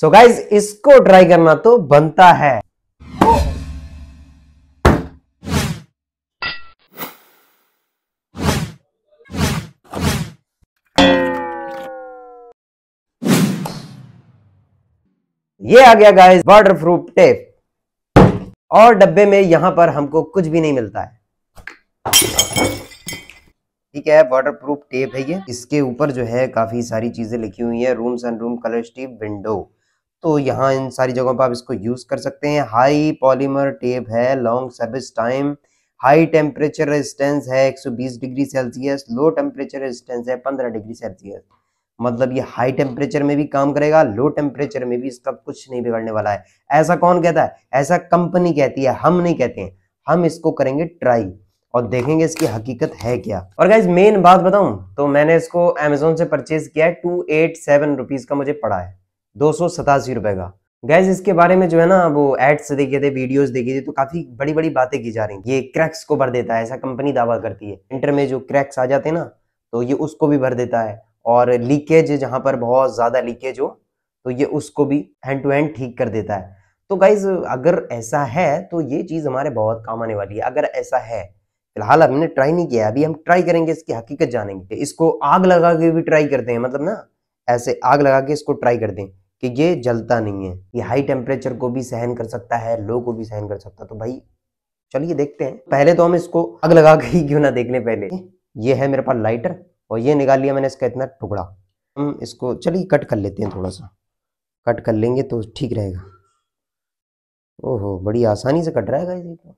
सो so guys इसको try करना तो बनता है ये आ गया गाइज वाटर प्रूफ टेप और डब्बे में यहां पर हमको कुछ भी नहीं मिलता है ठीक है वाटर प्रूफ टेप है ये इसके ऊपर जो है काफी सारी चीजें लिखी हुई है rooms and room colour steep window तो यहाँ इन सारी जगहों पर आप इसको यूज़ कर सकते हैं हाई पॉलीमर टेप है long service time high temperature resistance है 120 degree Celsius low temperature resistance है 15 डिग्री सेल्सियस मतलब ये हाई टेम्परेचर में भी काम करेगा लो टेम्परेचर में भी इसका कुछ नहीं बिगड़ने वाला है ऐसा कौन कहता है ऐसा कंपनी कहती है हम नहीं कहते हैं हम इसको करेंगे ट्राई और देखेंगे इसकी हकीकत है क्या और गाइज मेन बात बताऊं तो मैंने इसको अमेजोन से परचेज किया है टू एट सेवन रुपीज का मुझे पड़ा है दो सौ सतासी का गैस इसके बारे में जो है ना वो एड्स देखे थे वीडियोस देखे थे तो काफी बड़ी बड़ी बातें की जा रही ये क्रैक्स को भर देता है ऐसा कंपनी दावा करती है इंटर में जो क्रैक्स आ जाते हैं ना तो ये उसको भी भर देता है और लीकेज जहाँ पर बहुत ज़्यादा लीकेज हो तो ये उसको भी हैंड टू हैंड ठीक कर देता है तो गाइज अगर ऐसा है तो ये चीज़ हमारे बहुत काम आने वाली है अगर ऐसा है फिलहाल हमने ट्राई नहीं किया अभी हम ट्राई करेंगे इसकी हकीकत जानेंगे इसको आग लगा के भी ट्राई करते हैं मतलब ना ऐसे आग लगा के इसको ट्राई करते हैं कि ये जलता नहीं है ये हाई टेम्परेचर को भी सहन कर सकता है लो को भी सहन कर सकता है तो भाई चलिए देखते हैं पहले तो हम इसको आग लगा के ही क्यों ना देख लें पहले ये है मेरे पास लाइटर और ये निकाल लिया मैंने इसका इतना टुकड़ा हम इसको चलिए कट कर लेते हैं थोड़ा सा कट कर लेंगे तो ठीक रहेगा ओहो बड़ी आसानी से कट रहा है ये तो।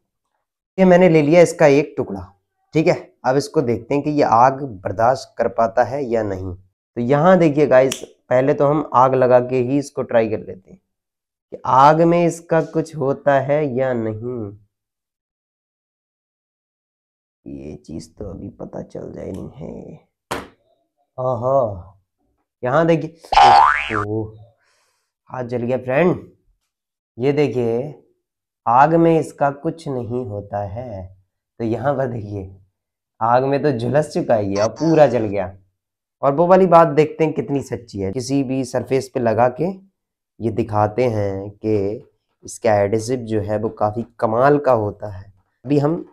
ये मैंने ले लिया इसका एक टुकड़ा ठीक है अब इसको देखते हैं कि ये आग बर्दाश्त कर पाता है या नहीं तो यहाँ देखिए गाइस पहले तो हम आग लगा के ही इसको ट्राई कर लेते हैं कि आग में इसका कुछ होता है या नहीं ये चीज तो अभी पता चल जाए नहीं है यहां यहाँ देखिए हाथ जल गया फ्रेंड ये देखिए आग में इसका कुछ नहीं होता है तो यहां पर देखिए आग में तो झुलस चुका है ये और पूरा जल गया और वो वाली बात देखते हैं कितनी सच्ची है किसी भी सरफेस पे लगा के ये दिखाते हैं कि इसका एडेसिव जो है वो काफ़ी कमाल का होता है अभी हम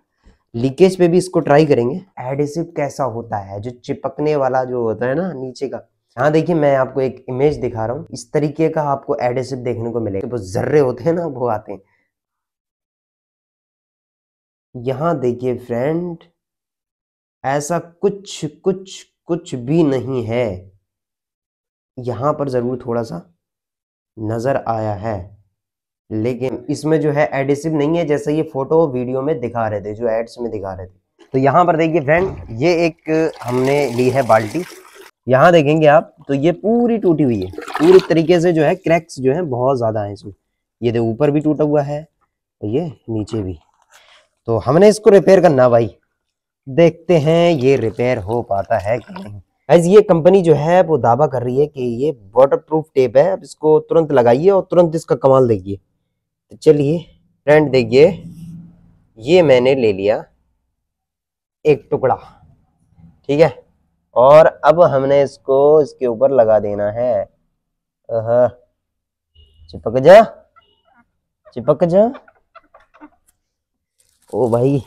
लीकेज पे भी इसको ट्राई करेंगे एडेसिव कैसा होता है जो चिपकने वाला जो होता है ना नीचे का हाँ देखिए मैं आपको एक इमेज दिखा रहा हूँ इस तरीके का आपको एडेसिव देखने को मिलेगा वो जर्रे होते हैं ना वो आते हैं यहाँ देखिए फ्रेंड ऐसा कुछ कुछ कुछ भी नहीं है यहाँ पर ज़रूर थोड़ा सा नज़र आया है लेकिन इसमें जो है एडिसिव नहीं है जैसे ये फोटो वीडियो में दिखा रहे थे जो एड्स में दिखा रहे थे तो यहाँ पर देखिए फ्रेंड ये एक हमने ली है बाल्टी यहाँ देखेंगे आप तो ये पूरी टूटी हुई है पूरी तरीके से जो है क्रैक्स जो है बहुत ज़्यादा हैं इसमें ये देखो ऊपर भी टूटा हुआ है और ये नीचे भी तो हमने इसको रिपेयर करना भाई देखते हैं ये रिपेयर हो पाता है कि नहीं गाइज ये कंपनी जो है वो दावा कर रही है कि ये वाटर प्रूफ टेप है अब इसको तुरंत लगाइए और तुरंत इसका कमाल देखिए तो चलिए फ्रेंड देखिए ये मैंने ले लिया एक टुकड़ा ठीक है और अब हमने इसको इसके ऊपर लगा देना है चिपक जा चिपक जा ओ भाई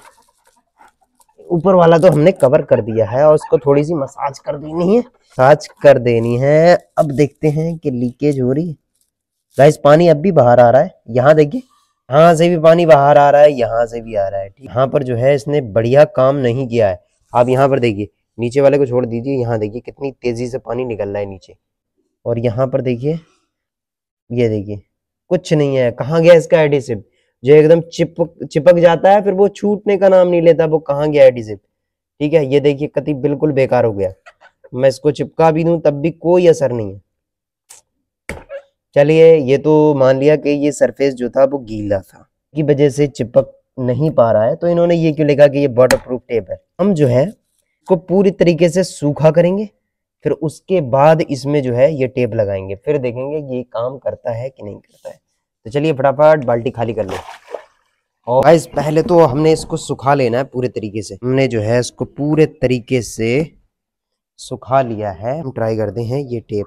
ऊपर वाला तो हमने कवर कर दिया है और उसको थोड़ी सी मसाज कर देनी है मसाज कर देनी है अब देखते हैं कि लीकेज हो रही है गाइस पानी अब भी बाहर आ रहा है यहाँ देखिए यहाँ से भी पानी बाहर आ रहा है यहाँ से भी आ रहा है ठीक यहाँ पर जो है इसने बढ़िया काम नहीं किया है आप यहाँ पर देखिए नीचे वाले को छोड़ दीजिए यहाँ देखिए कितनी तेज़ी से पानी निकल रहा है नीचे और यहाँ पर देखिए ये देखिए कुछ नहीं है कहाँ गया इसका एडिसिव जो एकदम चिपक चिपक जाता है फिर वो छूटने का नाम नहीं लेता वो कहाँ गया एडिजिव ठीक है ये देखिए कति बिल्कुल बेकार हो गया मैं इसको चिपका भी दूं तब भी कोई असर नहीं है चलिए ये तो मान लिया कि ये सरफेस जो था वो गीला था की वजह से चिपक नहीं पा रहा है तो इन्होंने ये क्यों लिखा कि ये वाटर प्रूफ टेप है हम जो है को पूरी तरीके से सूखा करेंगे फिर उसके बाद इसमें जो है ये टेप लगाएंगे फिर देखेंगे ये काम करता है कि नहीं करता है तो चलिए फटाफट बाल्टी खाली कर लो और गाइस पहले तो हमने इसको सुखा लेना है पूरे तरीके से हमने जो है इसको पूरे तरीके से सुखा लिया है हम ट्राई करते हैं ये टेप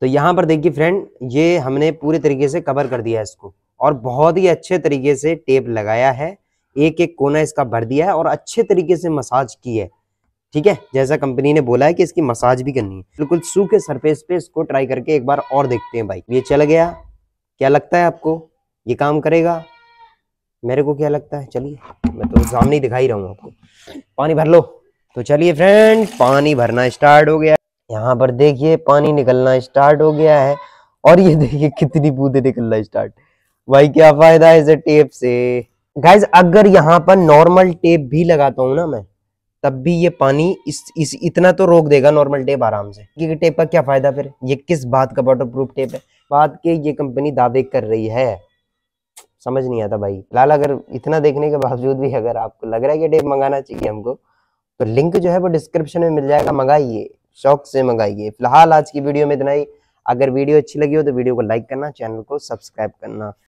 तो यहाँ पर देखिए फ्रेंड ये हमने पूरे तरीके से कवर कर दिया है इसको और बहुत ही अच्छे तरीके से टेप लगाया है एक एक कोना इसका भर दिया है और अच्छे तरीके से मसाज की है ठीक है जैसा कंपनी ने बोला है कि इसकी मसाज भी करनी है बिल्कुल सूखे सरफेस पे इसको ट्राई करके एक बार और देखते हैं भाई ये चल गया क्या लगता है आपको ये काम करेगा मेरे को क्या लगता है चलिए मैं तो सामने ही दिखाई रहा हूँ आपको पानी भर लो तो चलिए फ्रेंड पानी भरना स्टार्ट हो गया यहाँ पर देखिए पानी निकलना स्टार्ट हो गया है और ये देखिए कितनी बूंदे निकलना स्टार्ट भाई क्या फायदा है इसे टेप से गाइज अगर यहाँ पर नॉर्मल टेप भी लगाता हूँ ना मैं तब भी ये पानी इस, इस इतना तो रोक देगा नॉर्मल टेप आराम से क्योंकि टेप का क्या फ़ायदा फिर ये किस बात का वाटर प्रूफ टेप है बात के ये कंपनी दावे कर रही है समझ नहीं आता भाई लाल अगर इतना देखने के बावजूद भी अगर आपको लग रहा है कि टेप मंगाना चाहिए हमको तो लिंक जो है वो डिस्क्रिप्शन में मिल जाएगा मंगाइए शौक से मंगाइए फिलहाल आज की वीडियो में इतना ही अगर वीडियो अच्छी लगी हो तो वीडियो को लाइक करना चैनल को सब्सक्राइब करना